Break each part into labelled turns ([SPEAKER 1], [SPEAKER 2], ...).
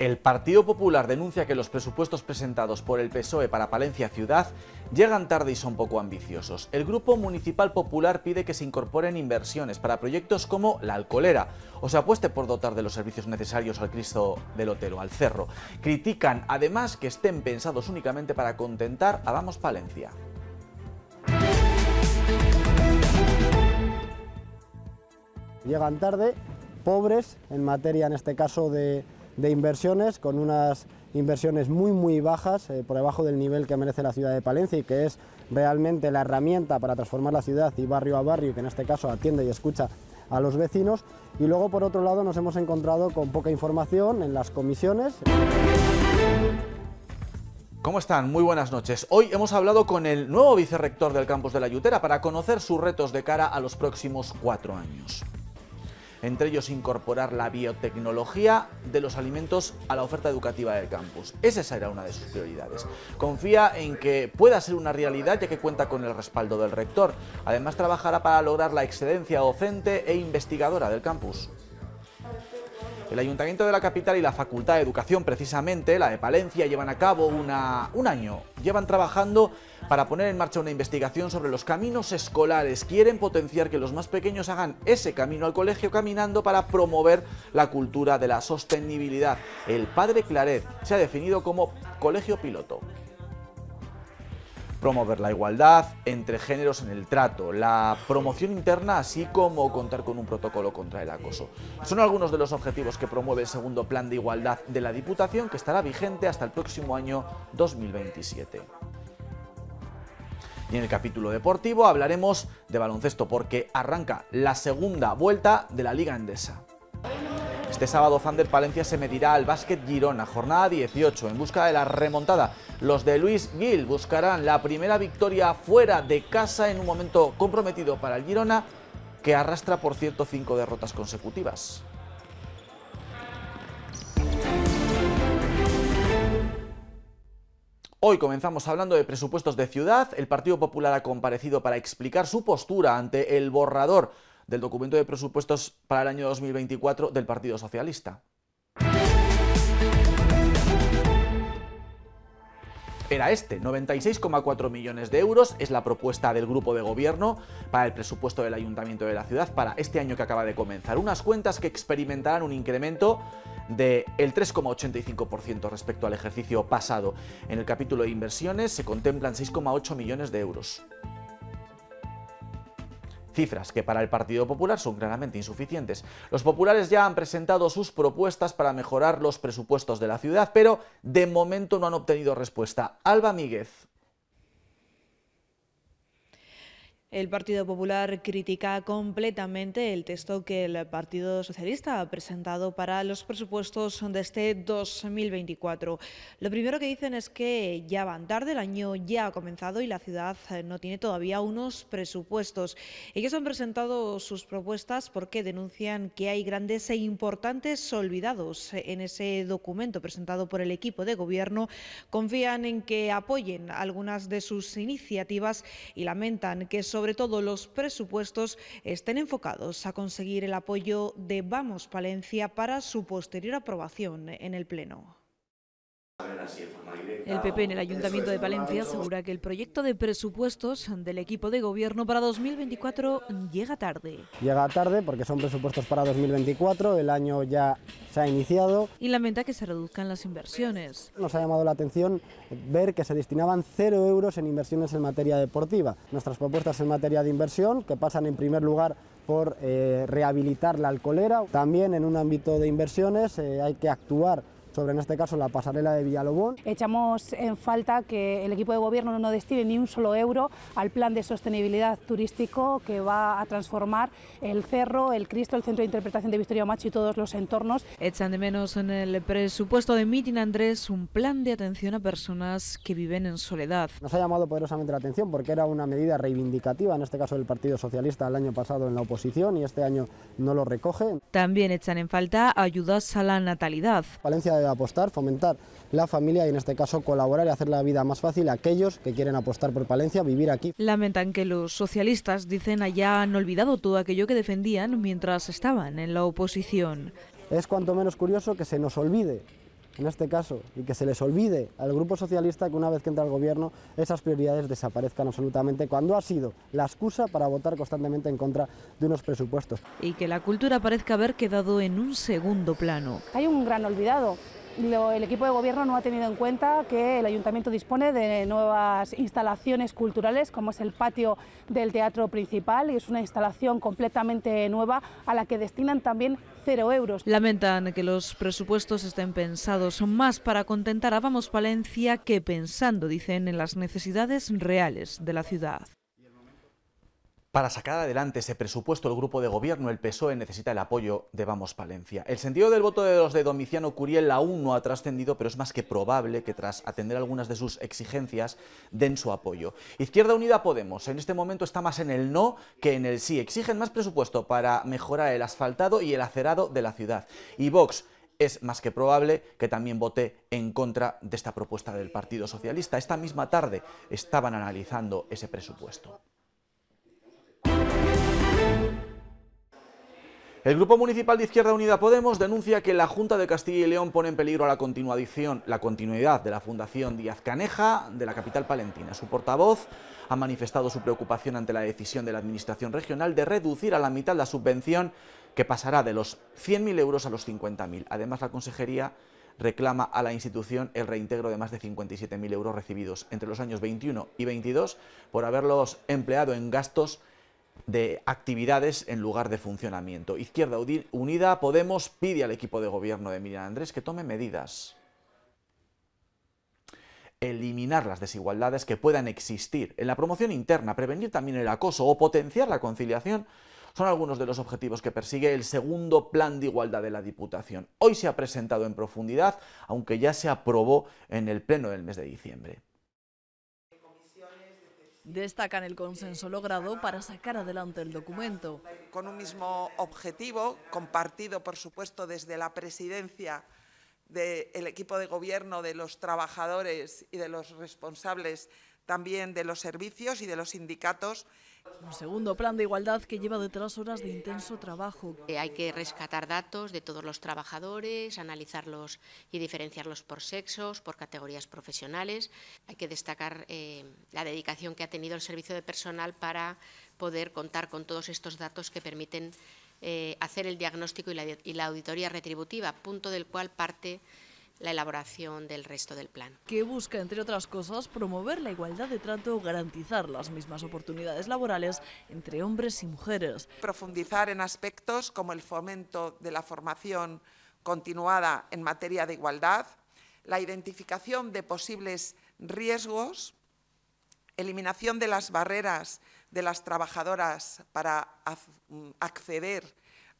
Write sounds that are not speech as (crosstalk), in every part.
[SPEAKER 1] El Partido Popular denuncia que los presupuestos presentados por el PSOE para Palencia Ciudad llegan tarde y son poco ambiciosos. El Grupo Municipal Popular pide que se incorporen inversiones para proyectos como La Alcolera o se apueste por dotar de los servicios necesarios al Cristo del Otero, al Cerro. Critican además que estén pensados únicamente para contentar a Vamos Palencia.
[SPEAKER 2] Llegan tarde, pobres en materia en este caso de de inversiones, con unas inversiones muy muy bajas, eh, por debajo del nivel que merece la ciudad de Palencia y que es realmente la herramienta para transformar la ciudad y barrio a barrio, que en este caso atiende y escucha a los vecinos. Y luego, por otro lado, nos hemos encontrado con poca información en las comisiones.
[SPEAKER 1] ¿Cómo están? Muy buenas noches. Hoy hemos hablado con el nuevo vicerrector del campus de la Yutera para conocer sus retos de cara a los próximos cuatro años entre ellos incorporar la biotecnología de los alimentos a la oferta educativa del campus. Esa será una de sus prioridades. Confía en que pueda ser una realidad ya que cuenta con el respaldo del rector. Además trabajará para lograr la excelencia docente e investigadora del campus. El Ayuntamiento de la capital y la Facultad de Educación, precisamente, la de Palencia, llevan a cabo una, un año, llevan trabajando para poner en marcha una investigación sobre los caminos escolares. Quieren potenciar que los más pequeños hagan ese camino al colegio caminando para promover la cultura de la sostenibilidad. El Padre Claret se ha definido como colegio piloto promover la igualdad entre géneros en el trato, la promoción interna, así como contar con un protocolo contra el acoso. Son algunos de los objetivos que promueve el segundo plan de igualdad de la Diputación, que estará vigente hasta el próximo año 2027. Y en el capítulo deportivo hablaremos de baloncesto porque arranca la segunda vuelta de la Liga Endesa. Este sábado Thunder Palencia se medirá al básquet Girona, jornada 18, en busca de la remontada. Los de Luis Gil buscarán la primera victoria fuera de casa en un momento comprometido para el Girona, que arrastra por cierto cinco derrotas consecutivas. Hoy comenzamos hablando de presupuestos de ciudad. El Partido Popular ha comparecido para explicar su postura ante el borrador del documento de presupuestos para el año 2024 del Partido Socialista. era este. 96,4 millones de euros es la propuesta del grupo de gobierno para el presupuesto del ayuntamiento de la ciudad para este año que acaba de comenzar. Unas cuentas que experimentarán un incremento del 3,85% respecto al ejercicio pasado. En el capítulo de inversiones se contemplan 6,8 millones de euros cifras que para el Partido Popular son claramente insuficientes. Los populares ya han presentado sus propuestas para mejorar los presupuestos de la ciudad, pero de momento no han obtenido respuesta. Alba Míguez,
[SPEAKER 3] El Partido Popular critica completamente el texto que el Partido Socialista ha presentado para los presupuestos de este 2024. Lo primero que dicen es que ya van tarde, el año ya ha comenzado y la ciudad eh, no tiene todavía unos presupuestos. Ellos han presentado sus propuestas porque denuncian que hay grandes e importantes olvidados en ese documento presentado por el equipo de gobierno. Confían en que apoyen algunas de sus iniciativas y lamentan que eso sobre todo los presupuestos, estén enfocados a conseguir el apoyo de Vamos Palencia para su posterior aprobación en el Pleno. El PP en el Ayuntamiento de Palencia asegura que el proyecto de presupuestos del equipo de gobierno para 2024 llega tarde.
[SPEAKER 2] Llega tarde porque son presupuestos para 2024, el año ya se ha iniciado.
[SPEAKER 3] Y lamenta que se reduzcan las inversiones.
[SPEAKER 2] Nos ha llamado la atención ver que se destinaban cero euros en inversiones en materia deportiva. Nuestras propuestas en materia de inversión, que pasan en primer lugar por eh, rehabilitar la alcoholera, también en un ámbito de inversiones eh, hay que actuar sobre en este caso la pasarela de Villalobón.
[SPEAKER 4] Echamos en falta que el equipo de gobierno no destine ni un solo euro al plan de sostenibilidad
[SPEAKER 3] turístico que va a transformar el cerro, el Cristo, el centro de interpretación de Victoria Macho y todos los entornos. Echan de menos en el presupuesto de Mitin Andrés un plan de atención a personas que viven en soledad. Nos ha
[SPEAKER 2] llamado poderosamente la atención porque era una medida reivindicativa, en este caso del Partido Socialista el año pasado en la oposición y este año no lo recoge. También echan en falta ayudas a la natalidad de apostar, fomentar la familia y en este caso colaborar y hacer la vida más fácil a aquellos que quieren apostar por Palencia, vivir aquí.
[SPEAKER 3] Lamentan que los socialistas, dicen, han olvidado todo aquello que defendían mientras estaban en la oposición.
[SPEAKER 2] Es cuanto menos curioso que se nos olvide en este caso, y que se les olvide al Grupo Socialista que una vez que entra el gobierno esas prioridades desaparezcan absolutamente cuando ha sido la excusa para votar constantemente en contra de unos presupuestos.
[SPEAKER 3] Y que la cultura parezca haber quedado en un segundo plano.
[SPEAKER 4] Hay un gran olvidado el equipo de gobierno no ha tenido en cuenta que el ayuntamiento dispone de nuevas instalaciones culturales, como es el patio del teatro principal, y es una instalación completamente nueva a la que destinan también cero euros.
[SPEAKER 3] Lamentan que los presupuestos estén pensados más para contentar a Vamos Palencia que pensando, dicen, en las necesidades reales de la ciudad.
[SPEAKER 1] Para sacar adelante ese presupuesto, el grupo de gobierno, el PSOE, necesita el apoyo de Vamos Palencia. El sentido del voto de los de Domiciano Curiel aún no ha trascendido, pero es más que probable que tras atender algunas de sus exigencias den su apoyo. Izquierda Unida Podemos en este momento está más en el no que en el sí. Exigen más presupuesto para mejorar el asfaltado y el acerado de la ciudad. Y Vox es más que probable que también vote en contra de esta propuesta del Partido Socialista. Esta misma tarde estaban analizando ese presupuesto. El Grupo Municipal de Izquierda Unida Podemos denuncia que la Junta de Castilla y León pone en peligro la, la continuidad de la Fundación Díaz Caneja de la capital palentina. Su portavoz ha manifestado su preocupación ante la decisión de la Administración Regional de reducir a la mitad la subvención que pasará de los 100.000 euros a los 50.000. Además, la Consejería reclama a la institución el reintegro de más de 57.000 euros recibidos entre los años 21 y 22 por haberlos empleado en gastos de actividades en lugar de funcionamiento. Izquierda Unida Podemos pide al equipo de gobierno de Miriam Andrés que tome medidas. Eliminar las desigualdades que puedan existir en la promoción interna, prevenir también el acoso o potenciar la conciliación son algunos de los objetivos que persigue el segundo plan de igualdad de la Diputación. Hoy se ha presentado en profundidad, aunque ya se aprobó en el Pleno del mes de diciembre.
[SPEAKER 3] Destacan el consenso logrado para sacar adelante el documento.
[SPEAKER 5] Con un mismo objetivo, compartido por supuesto desde la presidencia del equipo de gobierno, de los trabajadores y de los responsables también de los servicios y de los sindicatos,
[SPEAKER 3] un segundo plan de igualdad que lleva detrás horas de intenso trabajo.
[SPEAKER 5] Eh, hay que rescatar datos de todos los
[SPEAKER 6] trabajadores, analizarlos y diferenciarlos por sexos, por categorías profesionales. Hay que destacar eh, la dedicación que ha tenido el servicio de personal para poder contar con todos estos datos que permiten eh, hacer el diagnóstico y la, y la auditoría retributiva, punto del cual parte la elaboración del resto del plan.
[SPEAKER 3] Que busca, entre otras cosas, promover la igualdad de trato, garantizar las mismas oportunidades laborales entre hombres y mujeres. Profundizar en aspectos como el fomento de la formación
[SPEAKER 5] continuada en materia de igualdad, la identificación de posibles riesgos, eliminación de las barreras de las trabajadoras para acceder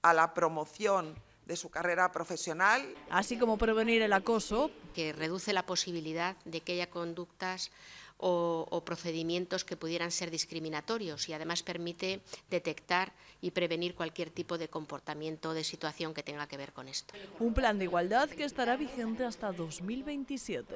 [SPEAKER 5] a la promoción de su carrera profesional.
[SPEAKER 6] Así como prevenir el acoso. Que reduce la posibilidad de que haya conductas o, procedimientos que pudieran ser discriminatorios y además permite detectar y prevenir cualquier tipo de comportamiento o de situación que tenga que ver con esto.
[SPEAKER 3] Un plan de igualdad que estará vigente hasta 2027.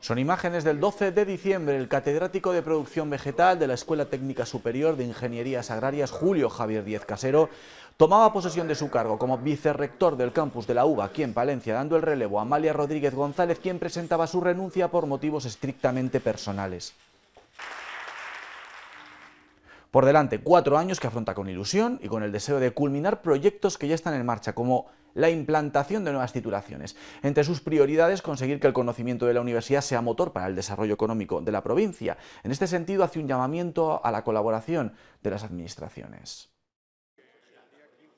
[SPEAKER 1] Son imágenes del 12 de diciembre. El catedrático de Producción Vegetal de la Escuela Técnica Superior de Ingenierías Agrarias, Julio Javier Díez Casero, Tomaba posesión de su cargo como vicerrector del campus de la UBA aquí en Palencia, dando el relevo a Amalia Rodríguez González, quien presentaba su renuncia por motivos estrictamente personales. Por delante, cuatro años que afronta con ilusión y con el deseo de culminar proyectos que ya están en marcha, como la implantación de nuevas titulaciones. Entre sus prioridades, conseguir que el conocimiento de la universidad sea motor para el desarrollo económico de la provincia. En este sentido, hace un llamamiento a la colaboración de las administraciones.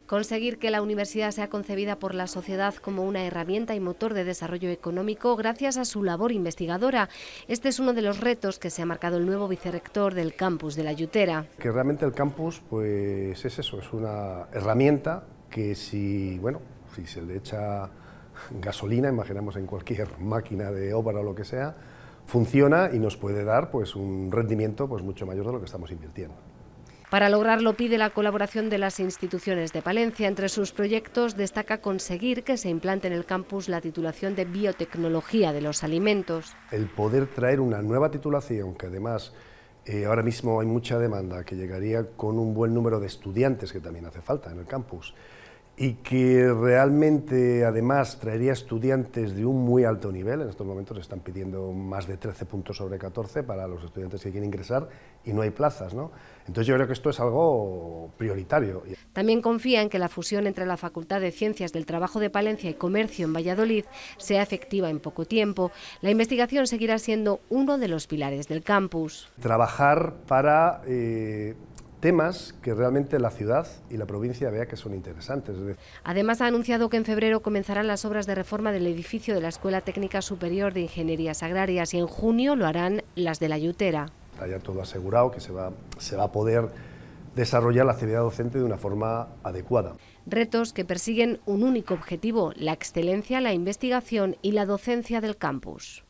[SPEAKER 6] Conseguir que la universidad sea concebida por la sociedad como una herramienta y motor de desarrollo económico gracias a su labor investigadora. Este es uno de los retos que se ha marcado el nuevo vicerrector del campus de la Yutera.
[SPEAKER 7] Que realmente el campus pues es eso, es una herramienta que si, bueno, si se le echa gasolina, imaginamos en cualquier (laughs) máquina de obra o lo que sea, funciona y nos puede dar pues un rendimiento pues mucho mayor de lo que estamos invirtiendo.
[SPEAKER 6] Para lograrlo pide la colaboración de las instituciones de Palencia. Entre sus proyectos destaca conseguir que se implante en el campus la titulación de biotecnología de los alimentos.
[SPEAKER 7] El poder traer una nueva titulación que además eh, ahora mismo hay mucha demanda que llegaría con un buen número de estudiantes que también hace falta en el campus y que realmente además traería estudiantes de un muy alto nivel, en estos momentos están pidiendo más de 13 puntos sobre 14 para los estudiantes que quieren ingresar y no hay plazas, ¿no? Entonces yo creo que esto es algo prioritario.
[SPEAKER 6] También confía en que la fusión entre la Facultad de Ciencias del Trabajo de Palencia y Comercio en Valladolid sea efectiva en poco tiempo. La investigación seguirá siendo uno de los pilares del campus.
[SPEAKER 7] Trabajar para eh, temas que realmente la ciudad y la provincia vea que son interesantes.
[SPEAKER 6] Además ha anunciado que en febrero comenzarán las obras de reforma del edificio de la Escuela Técnica Superior de Ingenierías Agrarias y en junio lo harán las de la Ayutera.
[SPEAKER 7] Está ya todo asegurado que se va a poder desarrollar la actividad docente de una forma adecuada.
[SPEAKER 6] Retos que persiguen un único objetivo, la excelencia, la investigación y la docencia del campus.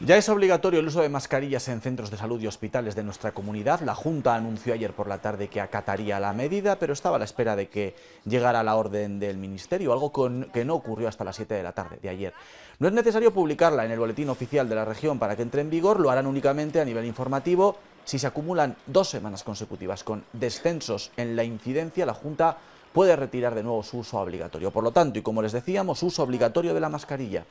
[SPEAKER 1] Ya es obligatorio el uso de mascarillas en centros de salud y hospitales de nuestra comunidad. La Junta anunció ayer por la tarde que acataría la medida, pero estaba a la espera de que llegara la orden del Ministerio, algo que no ocurrió hasta las 7 de la tarde de ayer. No es necesario publicarla en el Boletín Oficial de la Región para que entre en vigor, lo harán únicamente a nivel informativo. Si se acumulan dos semanas consecutivas con descensos en la incidencia, la Junta puede retirar de nuevo su uso obligatorio. Por lo tanto, y como les decíamos, uso obligatorio de la mascarilla.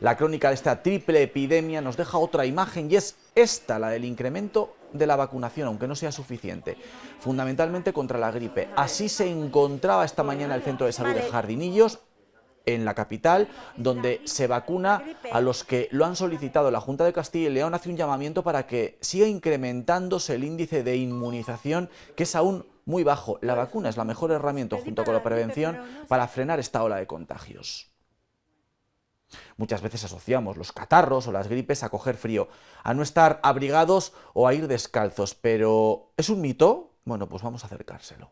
[SPEAKER 1] La crónica de esta triple epidemia nos deja otra imagen y es esta, la del incremento de la vacunación, aunque no sea suficiente, fundamentalmente contra la gripe. Así se encontraba esta mañana el Centro de Salud de Jardinillos, en la capital, donde se vacuna a los que lo han solicitado. La Junta de Castilla y León hace un llamamiento para que siga incrementándose el índice de inmunización, que es aún muy bajo. La vacuna es la mejor herramienta, junto con la prevención, para frenar esta ola de contagios. Muchas veces asociamos los catarros o las gripes a coger frío, a no estar abrigados o a ir descalzos, pero ¿es un mito? Bueno, pues vamos a acercárselo.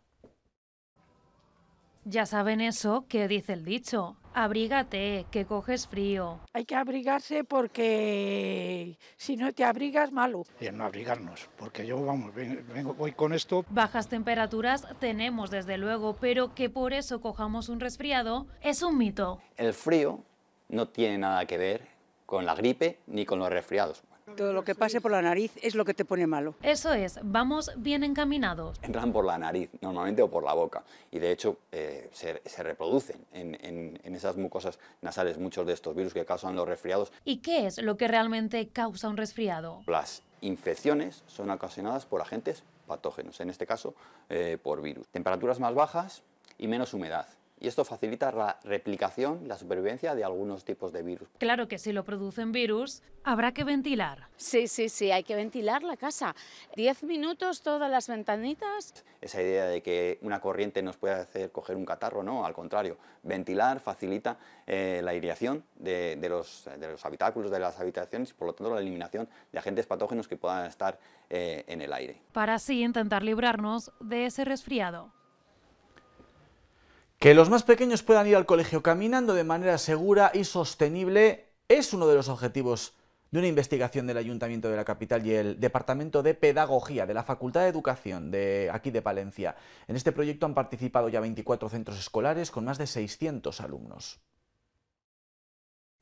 [SPEAKER 4] Ya saben eso que dice el dicho, abrígate, que coges frío. Hay que abrigarse porque si no te abrigas, malo. Y no
[SPEAKER 7] abrigarnos, porque yo, vamos, vengo, voy con esto.
[SPEAKER 4] Bajas temperaturas tenemos desde luego, pero que por eso cojamos un resfriado es un mito.
[SPEAKER 8] El frío no tiene nada que ver con la gripe ni con los resfriados.
[SPEAKER 3] Todo lo que pase por la nariz es lo que te pone malo.
[SPEAKER 4] Eso es, vamos bien encaminados.
[SPEAKER 8] Entran por la nariz normalmente o por la boca y de hecho eh, se, reproducen en, esas mucosas nasales muchos de estos virus que causan los resfriados.
[SPEAKER 4] ¿Y qué es lo que realmente causa un resfriado?
[SPEAKER 8] Las infecciones son ocasionadas por agentes patógenos, en este caso eh, por virus. Temperaturas más bajas y menos humedad y esto facilita la replicación la supervivencia de algunos tipos de virus.
[SPEAKER 4] Claro que si lo producen virus, habrá que ventilar. Sí, sí, sí, hay que ventilar la casa. Diez minutos
[SPEAKER 5] todas las ventanitas.
[SPEAKER 8] Esa idea de que una corriente nos puede hacer coger un catarro, no, al contrario. Ventilar facilita eh, la aireación de, los, habitáculos, de las habitaciones y por lo tanto la eliminación de agentes patógenos que puedan estar eh, en el aire.
[SPEAKER 4] Para así intentar librarnos de ese resfriado.
[SPEAKER 1] Que los más pequeños puedan ir al colegio caminando de manera segura y sostenible es uno de los objetivos de una investigación del Ayuntamiento de la Capital y el Departamento de Pedagogía de la Facultad de Educación de aquí de Palencia. En este proyecto han participado ya 24 centros escolares con más de 600 alumnos.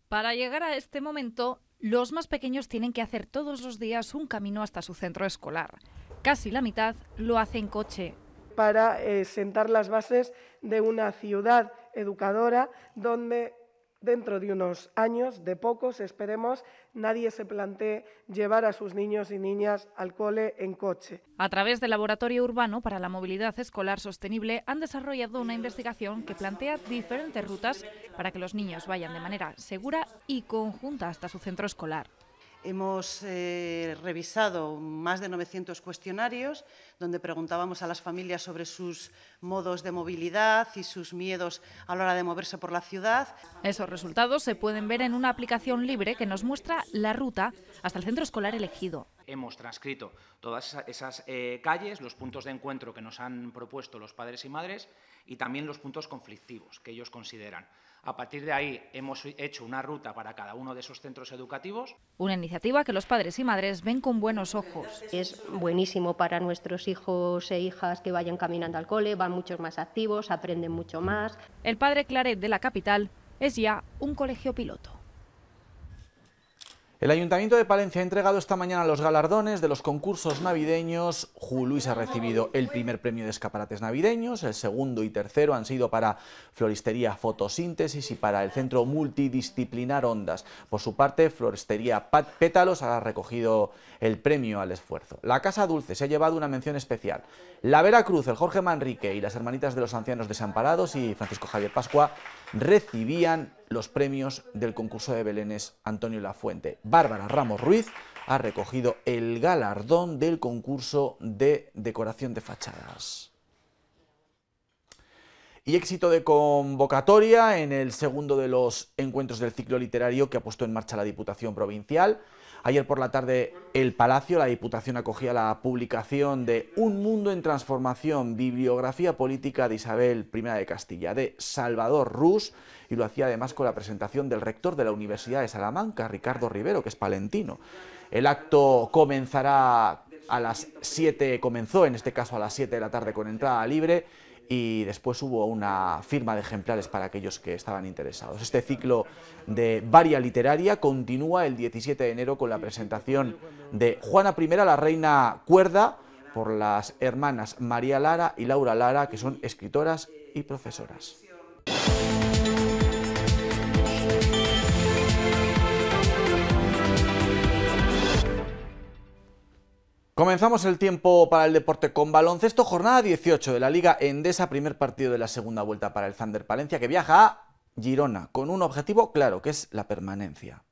[SPEAKER 9] Para llegar a este momento, los más pequeños tienen que hacer todos los días un camino hasta su centro escolar. Casi la mitad lo hace en coche,
[SPEAKER 1] para eh, sentar las bases de una ciudad educadora donde dentro de unos años, de pocos, esperemos, nadie se plantee llevar a sus niños y niñas al cole en coche.
[SPEAKER 9] A través del Laboratorio Urbano para la Movilidad Escolar Sostenible han desarrollado una investigación que plantea diferentes rutas para que los niños vayan de manera segura y conjunta hasta su centro escolar.
[SPEAKER 4] Hemos eh, revisado más de 900 cuestionarios donde preguntábamos a las familias sobre sus modos de movilidad y sus miedos a la hora de moverse por la ciudad. Esos
[SPEAKER 9] resultados se pueden ver en una
[SPEAKER 4] aplicación libre que nos
[SPEAKER 9] muestra la ruta hasta el centro escolar elegido.
[SPEAKER 5] Hemos transcrito todas esas eh, calles, los puntos de encuentro que nos han propuesto los padres y madres y también los puntos conflictivos que ellos consideran. A partir de ahí hemos hecho una ruta para cada uno de esos centros educativos.
[SPEAKER 9] Una iniciativa que los padres y madres ven con buenos ojos. Es buenísimo para nuestros hijos e hijas que vayan caminando al cole, van muchos más activos, aprenden mucho más. El padre Claret de la capital es ya un colegio piloto.
[SPEAKER 1] El Ayuntamiento de Palencia ha entregado esta mañana los galardones de los concursos navideños. Ju Luis ha recibido el primer premio de escaparates navideños, el segundo y tercero han sido para Floristería Fotosíntesis y para el Centro Multidisciplinar Ondas. Por su parte, Floristería Pétalos ha recogido el premio al esfuerzo. La Casa Dulce se ha llevado una mención especial. La Veracruz, el Jorge Manrique y las Hermanitas de los Ancianos Desamparados y Francisco Javier Pascua recibían los premios del concurso de Belénes Antonio Lafuente. Bárbara Ramos Ruiz ha recogido el galardón del concurso de decoración de fachadas y éxito de convocatoria en el segundo de los encuentros del ciclo literario que ha puesto en marcha la Diputación Provincial. Ayer por la tarde, el Palacio, la Diputación acogía la publicación de Un Mundo en Transformación, bibliografía política de Isabel I de Castilla, de Salvador Rus, y lo hacía además con la presentación del rector de la Universidad de Salamanca, Ricardo Rivero, que es palentino. El acto comenzará a las 7, comenzó en este caso a las 7 de la tarde con entrada libre y después hubo una firma de ejemplares para aquellos que estaban interesados. Este ciclo de varia literaria continúa el 17 de enero con la presentación de Juana I, la reina cuerda, por las hermanas María Lara y Laura Lara, que son escritoras y profesoras. Comenzamos el tiempo para el deporte con baloncesto, jornada 18 de la Liga Endesa, primer partido de la segunda vuelta para el Thunder Palencia que viaja a Girona con un objetivo claro que es la permanencia.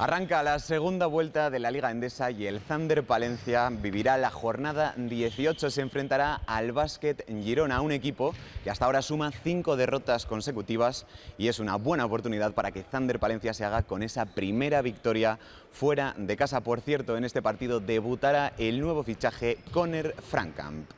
[SPEAKER 1] Arranca la segunda vuelta de la Liga Endesa y el
[SPEAKER 5] Thunder Palencia vivirá la jornada 18. Se enfrentará al Básquet Girona, un equipo que hasta ahora suma cinco derrotas consecutivas y es una buena oportunidad para que Thunder Palencia se haga con esa primera victoria fuera de casa. Por cierto, en este partido debutará el nuevo fichaje Conner Frankamp.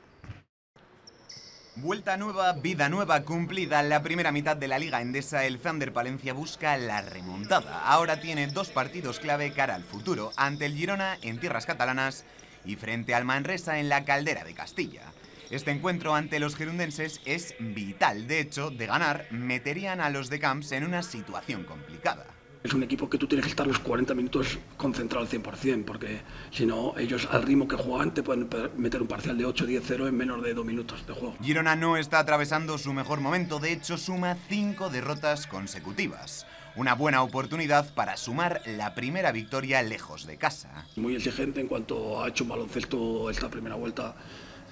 [SPEAKER 5] Vuelta nueva, vida nueva cumplida. La primera mitad de la Liga Endesa, el Thunder Palencia busca la remontada. Ahora tiene dos partidos clave cara al futuro, ante el Girona en tierras catalanas y frente al Manresa en la Caldera de Castilla. Este encuentro ante los gerundenses es vital. De hecho, de ganar, meterían a los de Camps en una situación
[SPEAKER 1] complicada
[SPEAKER 2] es un equipo que tú tienes que estar los 40 minutos concentrado al 100%, porque
[SPEAKER 1] si no, ellos al ritmo que juegan te pueden meter un parcial de 8-10-0 en menos de 2 minutos de juego.
[SPEAKER 5] Girona no está atravesando su mejor momento, de hecho suma 5 derrotas consecutivas. Una buena oportunidad para sumar la primera victoria lejos de casa.
[SPEAKER 1] Muy exigente en cuanto ha hecho un baloncesto esta primera vuelta.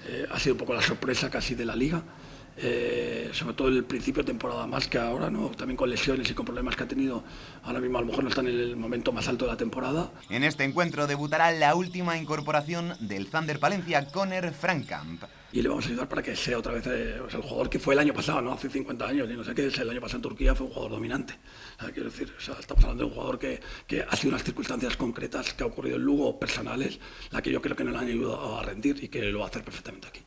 [SPEAKER 1] Eh, ha sido un poco la sorpresa casi de la liga. Eh, sobre todo el principio de temporada más que ahora, ¿no? también con lesiones y con problemas que ha tenido, ahora mismo a lo mejor no está en el momento más alto de la temporada. En este encuentro debutará la
[SPEAKER 5] última incorporación del Thunder Palencia, Conner Frankamp
[SPEAKER 1] y le vamos a ayudar para que sea otra vez eh, el jugador que fue el año pasado, ¿no? Hace 50 años, y no sé qué, el año pasado en Turquía fue un jugador dominante. quiero decir, estamos hablando de un jugador que, que, ha sido unas circunstancias concretas que ha ocurrido en Lugo, personales, la que yo creo que no le han ayudado a rendir y que lo va a hacer perfectamente aquí.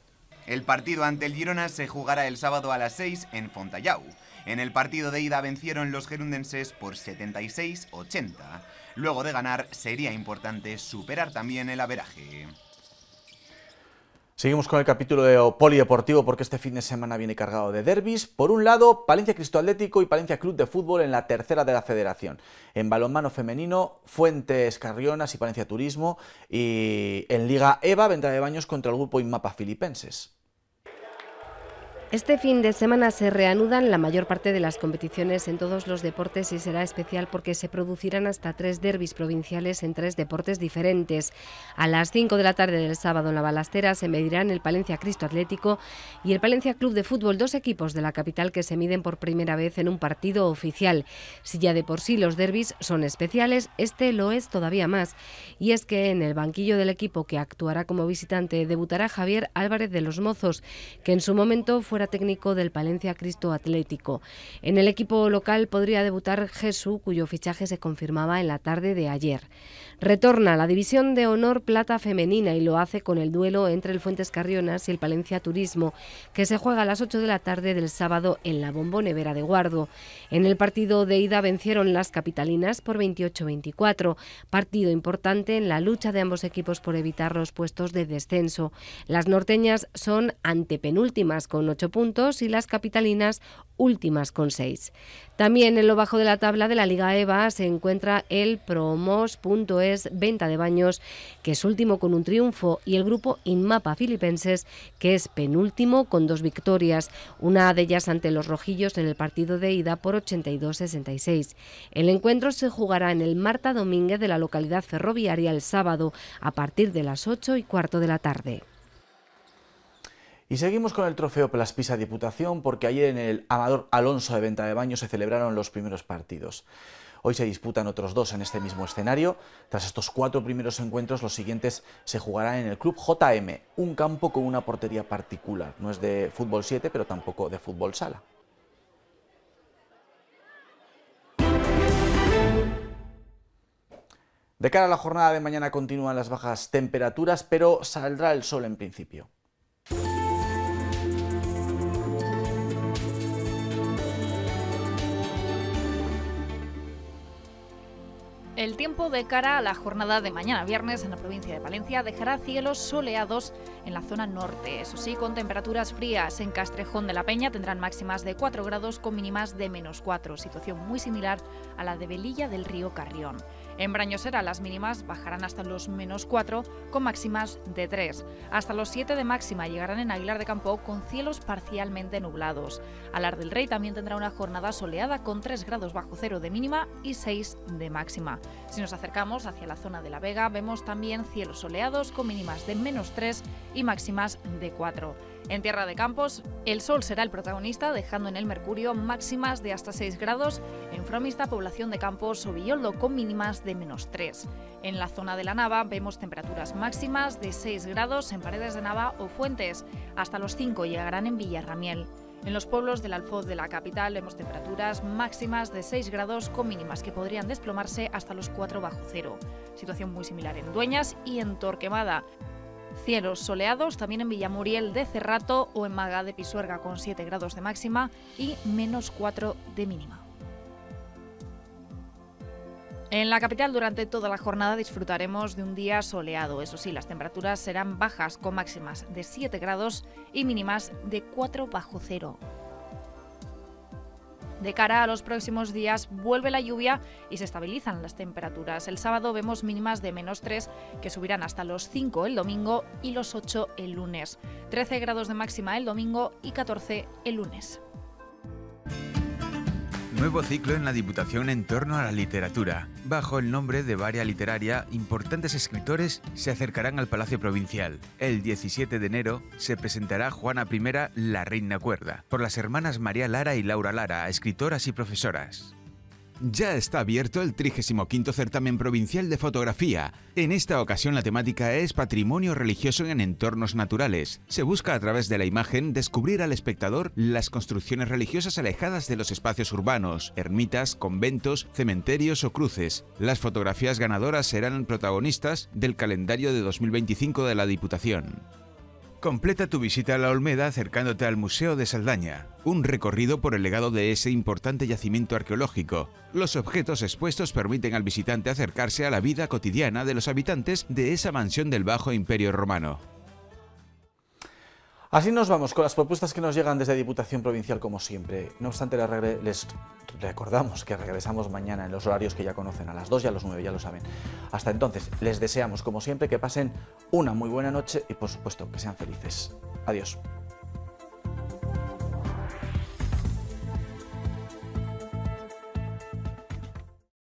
[SPEAKER 1] El partido ante el Girona
[SPEAKER 5] se jugará el sábado a las 6 en Fontallau. En el partido de ida vencieron los gerundenses por 76-80. Luego de ganar, sería importante superar también el averaje.
[SPEAKER 1] Seguimos con el capítulo de polideportivo porque este fin de semana viene cargado de derbis. Por un lado, Palencia Cristo Atlético y Palencia Club de Fútbol en la tercera de la federación. En balonmano femenino, Fuentes Carrionas y Palencia Turismo. Y en Liga EVA, Venta de Baños contra el grupo Inmapa Filipenses.
[SPEAKER 6] Este fin de semana se reanudan la mayor parte de las competiciones en todos los deportes y será especial porque se producirán hasta tres derbis provinciales en tres deportes diferentes. A las 5 de la tarde del sábado en la Balastera se medirán el Palencia Cristo Atlético y el Palencia Club de Fútbol, dos equipos de la capital que se miden por primera vez en un partido oficial. Si ya de por sí los derbis son especiales, este lo es todavía más. Y es que en el banquillo del equipo que actuará como visitante debutará Javier Álvarez de los Mozos, que en su momento fue técnico del Palencia Cristo Atlético. En el equipo local podría debutar Jesús, cuyo fichaje se confirmaba en la tarde de ayer. Retorna a la división de honor plata femenina y lo hace con el duelo entre el Fuentes Carrionas y el Palencia Turismo, que se juega a las 8 de la tarde del sábado en la Bombonevera de Guardo. En el partido de ida vencieron las capitalinas por 28-24, partido importante en la lucha de ambos equipos por evitar los puestos de descenso. Las norteñas son antepenúltimas con 8 puntos y las capitalinas últimas con seis. También en lo bajo de la tabla de la Liga EVA se encuentra el promos.es Venta de Baños, que es último con un triunfo, y el grupo Inmapa Filipenses, que es penúltimo con dos victorias, una de ellas ante los rojillos en el partido de ida por 82-66. El encuentro se jugará en el Marta Domínguez de la localidad ferroviaria el sábado a partir de las 8 y cuarto de la tarde.
[SPEAKER 1] Y seguimos con el trofeo Plaspisa Diputación porque ayer en el Amador Alonso de Venta de Baño se celebraron los primeros partidos. Hoy se disputan otros dos en este mismo escenario. Tras estos cuatro primeros encuentros, los siguientes se jugarán en el Club JM, un campo con una portería particular. No es de fútbol 7, pero tampoco de fútbol sala. De cara a la jornada de mañana continúan las bajas temperaturas, pero saldrá el sol en principio.
[SPEAKER 9] El tiempo de cara a la jornada de mañana viernes en la provincia de Palencia dejará cielos soleados en la zona norte, eso sí, con temperaturas frías. En Castrejón de la Peña tendrán máximas de 4 grados con mínimas de menos 4, situación muy similar a la de Velilla del río Carrión. En Brañosera las mínimas bajarán hasta los menos 4 con máximas de 3. Hasta los 7 de máxima llegarán en Aguilar de Campo con cielos parcialmente nublados. Alar del Rey también tendrá una jornada soleada con tres grados bajo cero de mínima y 6 de máxima. Si nos acercamos hacia la zona de La Vega vemos también cielos soleados con mínimas de menos 3 y máximas de 4. En Tierra de Campos, el sol será el protagonista, dejando en el mercurio máximas de hasta 6 grados. En Fromista, población de Campos o Villoldo, con mínimas de menos 3. En la zona de la Nava vemos temperaturas máximas de 6 grados en Paredes de Nava o Fuentes. Hasta los 5 llegarán en Villarramiel. En los pueblos del Alfoz de la capital vemos temperaturas máximas de 6 grados con mínimas que podrían desplomarse hasta los 4 bajo cero. Situación muy similar en Dueñas y en Torquemada. Cielos soleados también en Villamuriel de Cerrato o en Maga de Pisuerga con 7 grados de máxima y menos 4 de mínima. En la capital durante toda la jornada disfrutaremos de un día soleado. Eso sí, las temperaturas serán bajas con máximas de 7 grados y mínimas de 4 bajo cero. De cara a los próximos días vuelve la lluvia y se estabilizan las temperaturas. El sábado vemos mínimas de menos 3 que subirán hasta los 5 el domingo y los 8 el lunes. 13 grados de máxima el domingo y 14 el lunes.
[SPEAKER 10] Nuevo ciclo en la Diputación en torno a la literatura. Bajo el nombre de Varia Literaria, importantes escritores se acercarán al Palacio Provincial. El 17 de enero se presentará Juana I, la Reina Cuerda, por las hermanas María Lara y Laura Lara, escritoras y profesoras ya está abierto el 35 Certamen Provincial de Fotografía. En esta ocasión la temática es Patrimonio Religioso en Entornos Naturales. Se busca a través de la imagen descubrir al espectador las construcciones religiosas alejadas de los espacios urbanos, ermitas, conventos, cementerios o cruces. Las fotografías ganadoras serán protagonistas del calendario de 2025 de la Diputación. Completa tu visita a la Olmeda acercándote al Museo de Saldaña, un recorrido por el legado de ese importante yacimiento arqueológico. Los objetos expuestos permiten al visitante acercarse a la vida cotidiana de los habitantes de esa mansión del Bajo Imperio Romano.
[SPEAKER 1] Así nos vamos con las propuestas que nos llegan desde Diputación Provincial como siempre. No obstante, les recordamos que regresamos mañana en los horarios que ya conocen, a las 2 y a las 9, ya lo saben. Hasta entonces, les deseamos como siempre que pasen una muy buena noche y por supuesto que sean felices. Adiós.